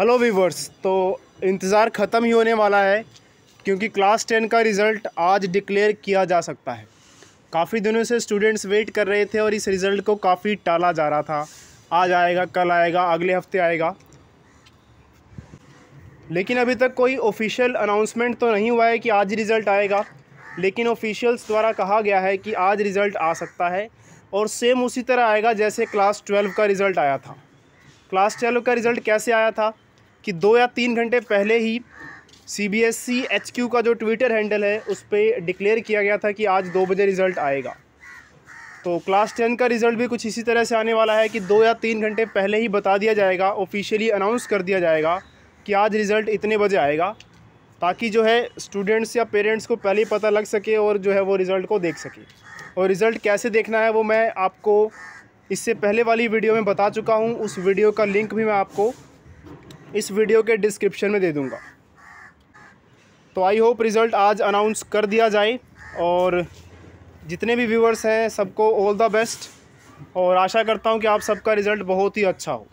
hello viewers तो इंतज़ार ख़त्म ही होने वाला है क्योंकि क्लास टेन का रिज़ल्ट आज डिक्लेयर किया जा सकता है काफ़ी दिनों से स्टूडेंट्स वेट कर रहे थे और इस रिज़ल्ट को काफ़ी टाला जा रहा था आज आएगा कल आएगा अगले हफ्ते आएगा लेकिन अभी तक कोई ऑफिशियल अनाउंसमेंट तो नहीं हुआ है कि आज रिज़ल्ट आएगा लेकिन ऑफिशियल्स द्वारा कहा गया है कि आज रिज़ल्ट आ सकता है और सेम उसी तरह आएगा जैसे क्लास ट्वेल्व का रिज़ल्ट आया था क्लास ट्वेल्व का रिज़ल्ट कैसे आया था कि दो या तीन घंटे पहले ही C B S C H Q का जो ट्विटर हैंडल है उस पर डिक्लेयर किया गया था कि आज दो बजे रिज़ल्ट आएगा तो क्लास टेन का रिज़ल्ट भी कुछ इसी तरह से आने वाला है कि दो या तीन घंटे पहले ही बता दिया जाएगा ऑफिशियली अनाउंस कर दिया जाएगा कि आज रिज़ल्ट इतने बजे आएगा ताकि जो है स्टूडेंट्स या पेरेंट्स को पहले ही पता लग सके और जो है वो रिज़ल्ट को देख सके और रिज़ल्ट कैसे देखना है वो मैं आपको इससे पहले वाली वीडियो में बता चुका हूँ उस वीडियो का लिंक भी मैं आपको इस वीडियो के डिस्क्रिप्शन में दे दूँगा तो आई होप रिज़ल्ट आज अनाउंस कर दिया जाए और जितने भी व्यूवर्स हैं सबको ऑल द बेस्ट और आशा करता हूँ कि आप सबका रिज़ल्ट बहुत ही अच्छा हो